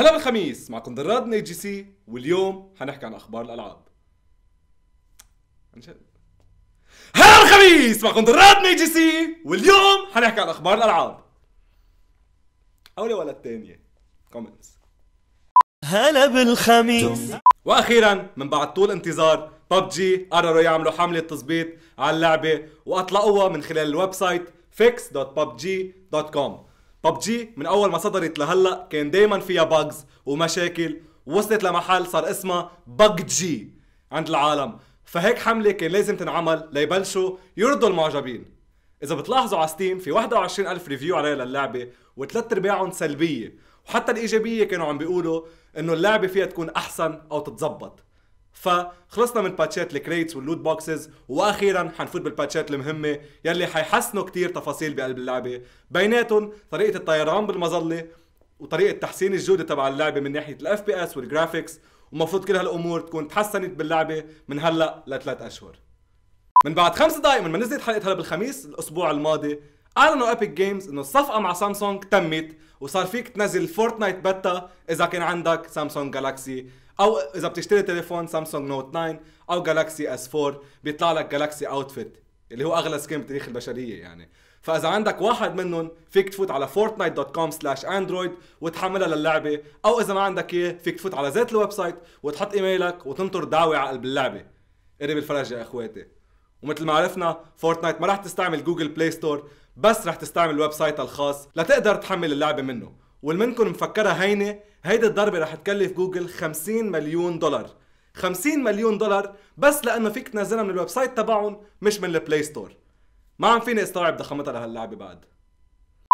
هلا بالخميس معكم دراد من جي سي واليوم حنحكي عن اخبار الالعاب عن جد هلا بالخميس معكم دراد من جي سي واليوم حنحكي عن اخبار الالعاب اولى ولا الثانيه كومنتس هلا بالخميس واخيرا من بعد طول انتظار ببجي قرروا يعملوا حمله تظبيط على اللعبه واطلقوها من خلال الويب سايت fix.pubg.com ببجي من اول ما صدرت لهلا كان دايما فيها باجز ومشاكل وصلت لمحل صار اسمها جي عند العالم فهيك حملة كان لازم تنعمل ليبلشوا يرضوا المعجبين إذا بتلاحظوا على ستيم في 21 ألف ريفيو عليها للعبة وثلاث أرباعهم سلبية وحتى الإيجابية كانوا عم بيقولوا إنه اللعبة فيها تكون أحسن أو تتزبط فخلصنا من باتشات الكريتس واللوت بوكسز واخيرا حنفوت بالباتشات المهمه يلي حيحسنوا كتير تفاصيل بقلب اللعبه بيناتهم طريقه الطيران بالمظله وطريقه تحسين الجوده تبع اللعبه من ناحيه الاف بي اس والجرافيكس ومفروض كل هالامور تكون تحسنت باللعبه من هلا لثلاث اشهر من بعد خمس دقائق من ما نزلت حلقه هلا بالخميس الاسبوع الماضي اعلنوا ابيك جيمز انه الصفقه مع سامسونج تمت وصار فيك تنزل فورتنايت بتا اذا كان عندك سامسونج جالاكسي او اذا بتشتري تليفون سامسونج نوت 9 او جالاكسي اس 4 بيطلع لك جالاكسي اوتفيت اللي هو اغلى سكين بتاريخ البشريه يعني فاذا عندك واحد منهم فيك تفوت على فورتنايت دوت كوم سلاش اندرويد وتحملها للعبه او اذا ما عندك اياه فيك تفوت على ذات الويب سايت وتحط ايميلك وتنطر دعوه على قلب اللعبه قرب الفرج يا اخواتي ومثل ما عرفنا فورتنايت ما راح تستعمل جوجل بلاي ستور بس راح تستعمل الويب سايت الخاص لتقدر تحمل اللعبة منه والمنكم مفكرها هينة هيدي الضربة راح تكلف جوجل 50 مليون دولار 50 مليون دولار بس لانه فيك تنزلها من الويب سايت تبعهم مش من البلاي ستور ما عم فيني استوعب ضخامتها لهاللعبه بعد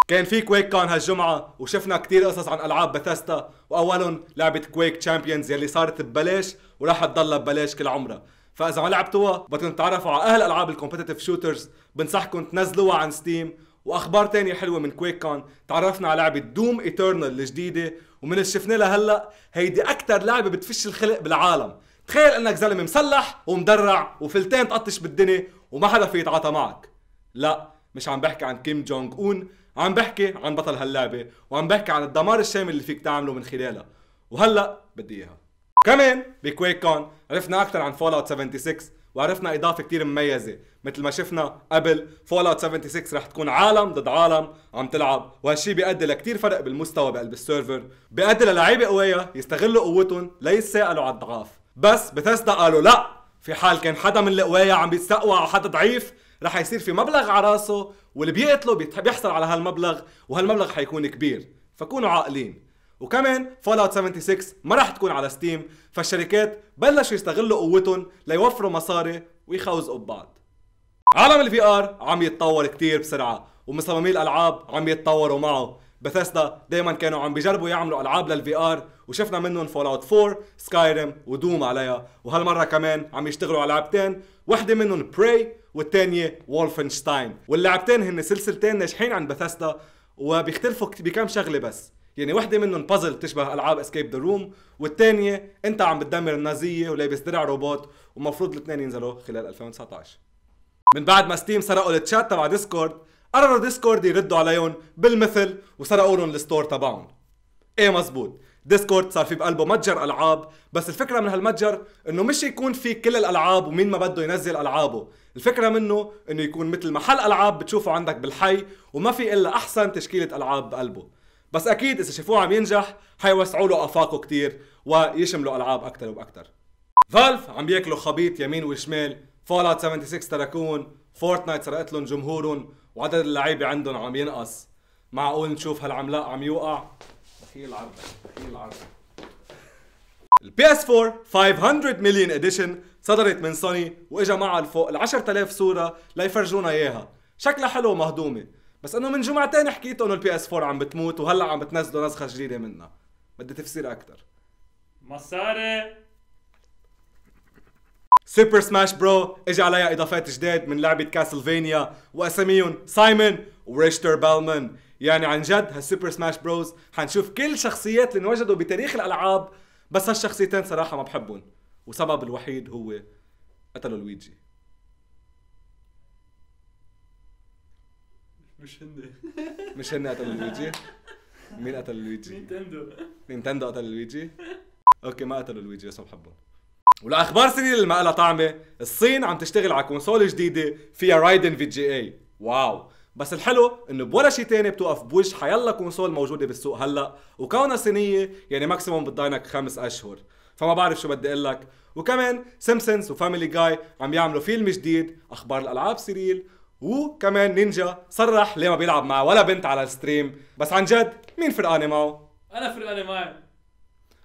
كان في كويك كان هالجمعة وشفنا كتير قصص عن ألعاب بثستا وأولهم لعبة كويك تشامبيونز يلي صارت ببلاش وراح تضلها ببلاش كل عمرها فاذا ما لعبتوها بدكم تتعرفوا على اهل العاب الكومبتيتيف شوترز بنصحكم تنزلوها عن ستيم واخبار تانية حلوه من كويك كون تعرفنا على لعبه دوم ايترنال الجديده ومن اللي شفناه لهلا هلا هيدي اكثر لعبه بتفش الخلق بالعالم تخيل انك زلمه مسلح ومدرع وفلتين تقطش بالدنيا وما حدا في يتعاطى معك لا مش عم بحكي عن كيم جونج اون عم بحكي عن بطل هاللعبه وعم بحكي عن الدمار الشامل اللي فيك تعمله من خلالها وهلا بدي اياها كمان بكويك كون عرفنا اكثر عن فول اوت 76 وعرفنا اضافه كثير مميزه مثل ما شفنا قبل فول اوت 76 رح تكون عالم ضد عالم عم تلعب وهالشي بيؤدي لكثير فرق بالمستوى بقلب السيرفر بيؤدي للعيبه قويه يستغلوا قوتهم ليتساءلوا على الضعاف بس بتسدا قالوا لا في حال كان حدا من القوايا عم بيتسقوا على حدا ضعيف رح يصير في مبلغ على راسه واللي بيقتله بيحصل على هالمبلغ وهالمبلغ حيكون كبير فكونوا عاقلين وكمان فول اوت 76 ما راح تكون على ستيم فالشركات بلشوا يستغلوا قوتهم ليوفروا مصاري ويخوزقوا ببعض عالم الفي ار عم يتطور كتير بسرعه ومصممي الالعاب عم يتطوروا معه بثيسدا دائما كانوا عم بيجربوا يعملوا العاب للفي ار وشفنا منهم فول اوت 4 سكايريم ودوم عليها وهالمره كمان عم يشتغلوا على لعبتين وحده منهم براي والثانيه وولفنشتاين واللعبتين هن سلسلتين ناجحين عند بثيسدا وبيختلفوا بكم شغله بس يعني وحده منهم بازل تشبه العاب اسكيب ذا روم والثانيه انت عم بتدمر النازيه ولابس درع روبوت ومفروض الاثنين ينزلوا خلال 2019 من بعد ما ستيم سرقوا التشات تبع ديسكورد قرروا ديسكورد يردوا عليهم بالمثل وسرقوا لهم الستور تبعهم ايه مزبوط ديسكورد صار في بقلبه متجر العاب بس الفكره من هالمتجر انه مش يكون في كل الالعاب ومين ما بده ينزل العابه الفكره منه انه يكون مثل محل العاب بتشوفه عندك بالحي وما في الا احسن تشكيله العاب بقلبه بس اكيد اذا شافوه عم ينجح حيوسعوا له افاقه كثير ويشملوا العاب اكثر واكثر فالف عم بياكلوا خبيط يمين وشمال فول اوت 76 تركون فورتنايت سرقت لهم جمهورهم وعدد اللعيبه عندهم عم ينقص معقول نشوف هالعملاق عم يوقع بخيل عرضك بخيل عرضك البي اس 4 500 مليون اديشن صدرت من سوني واجا معها الفوق ال 10000 صوره ليفرجونا اياها شكلها حلو ومهضومه بس انه من جمعتين حكيتوا انه البي اس 4 عم بتموت وهلا عم بتنزلوا نسخه جديده منها بدي تفسير اكثر مصاري سوبر سماش برو اجى عليها اضافات جداد من لعبه كاسلفينيا واساميهم سايمون وريشتر بالمان يعني عن جد هالسوبر سماش بروز حنشوف كل شخصيات اللي انوجدوا بتاريخ الالعاب بس هالشخصيتين صراحه ما بحبهم وسبب الوحيد هو قتلوا لويجي مش هن مش هن قتلوا لويجي مين قتل لويجي؟ نينتندو نينتندو قتل لويجي؟ اوكي ما قتلوا لويجي بس بحبهم ولاخبار سنين اللي ما لها طعمه الصين عم تشتغل على كونسول جديده فيها رايدن في جي اي واو بس الحلو انه بولا شيء تاني بتوقف بوجه حيلا كونسول موجوده بالسوق هلا وكونها صينيه يعني ماكسيموم بتضاينك خمس اشهر فما بعرف شو بدي اقول لك وكمان سيمسونز وفاميلي جاي عم يعملوا فيلم جديد اخبار الالعاب سيريل وكمان نينجا صرح ليه ما بيلعب مع ولا بنت على الستريم بس عن جد مين فرقانه معه انا فرقانه معي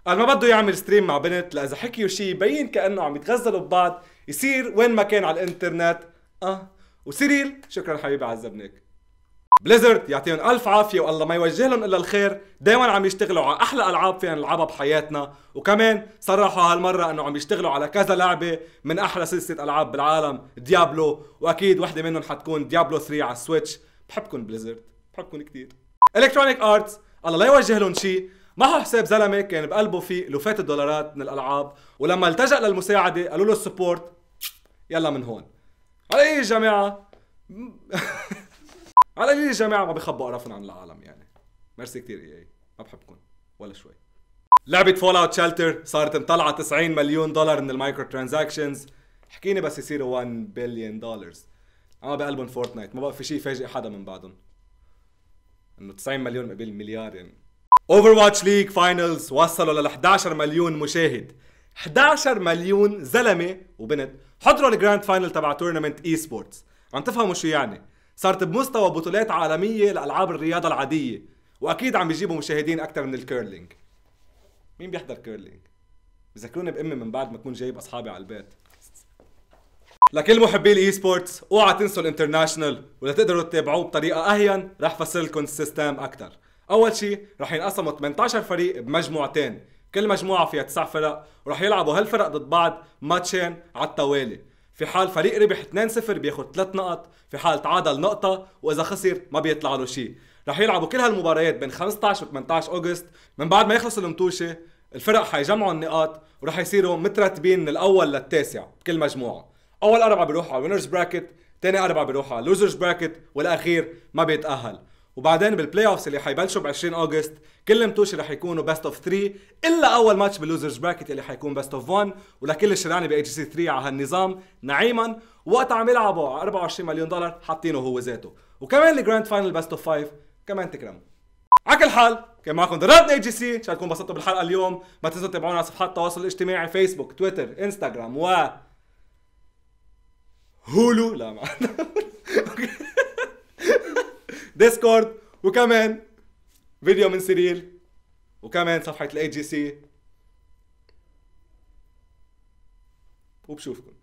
قال ما بده يعمل ستريم مع بنت لإذا حكيوا شيء يبين كأنه عم يتغزلوا ببعض يصير وين ما كان على الانترنت اه وسيريل شكرا حبيبي عزبنك بليزرد يعطيهم الف عافيه والله ما يوجه لهم الا الخير دائما عم يشتغلوا على احلى العاب فينا نلعبها بحياتنا وكمان صرحوا هالمره انه عم يشتغلوا على كذا لعبه من احلى سلسله العاب بالعالم ديابلو واكيد وحده منهم حتكون ديابلو 3 على السويتش بحبكم بليزرد بحبكم كثير الكترونيك ارتس الله لا يوجه لهم شيء معه حساب زلمه كان بقلبه فيه لوفات الدولارات من الالعاب ولما التجا للمساعده قالوا له السبورت يلا من هون على يا جماعه على جيل الجماعه ما بخبوا قرفنا عن العالم يعني ميرسي كثير اي اي ما بحبكم ولا شوي لعبة فول اوت شيلتر صارت مطلعة 90 مليون دولار من المايكرو ترانزاكشنز حكيني بس يصيروا 1 بليون دولار اما بقلبهم فورتنايت ما بقى في شيء يفاجئ حدا من بعدهم انه 90 مليون مقابل مليار يعني اوفر واتش ليج فاينلز وصلوا لل 11 مليون مشاهد 11 مليون زلمه وبنت حضروا الجراند فاينل تبع تورنمنت اي سبورتس عم تفهموا شو يعني صارت بمستوى بطولات عالميه لالعاب الرياضه العاديه واكيد عم يجيبوا مشاهدين اكثر من الكيرلينج مين بيحضر كيرلينج بذكروني بامي من بعد ما اكون جايب اصحابي على البيت لكل محبي الاي سبورتس اوعى تنسوا الانترناشنال ولتقدروا تتابعوه بطريقه اهين رح فسر لكم السيستم اكثر اول شيء رح ينقسموا 18 فريق بمجموعتين كل مجموعه فيها 9 فرق ورح يلعبوا هالفرق ضد بعض ماتشين على التوالي في حال فريق ربح 2-0 بياخد 3 نقط في حال تعادل نقطة وإذا خسر ما بيطلع له شيء رح يلعبوا كل هالمباريات بين 15 و 18 أغسطس من بعد ما يخلصوا المتوشة الفرق حيجمعوا النقاط ورح يصيروا مترتبين من الأول للتاسع بكل مجموعة أول أربعة بيروحوا على وينرز براكت تاني أربعة بيروحوا على لوزرز براكت والأخير ما بيتأهل وبعدين بالبلاي اوفز اللي حيبلشوا ب 20 اوغست كل متوشي رح يكونوا بيست اوف 3 الا اول ماتش باللوزرز براكت اللي حيكون بيست اوف 1 ولكل الشرعنه ب سي 3 على هالنظام نعيما وقت عم يلعبوا على 24 مليون دولار حاطينه هو ذاته وكمان الجراند فاينل بيست اوف 5 كمان تكرم على كل حال كان معكم دراد اي جي سي ان الله تكونوا انبسطتوا بالحلقه اليوم ما تنسوا تتابعونا على صفحات التواصل الاجتماعي فيسبوك تويتر انستغرام و هولو لا ما ديسكورد وكمان فيديو من سيريل وكمان صفحه الاي جي سي وبشوفكم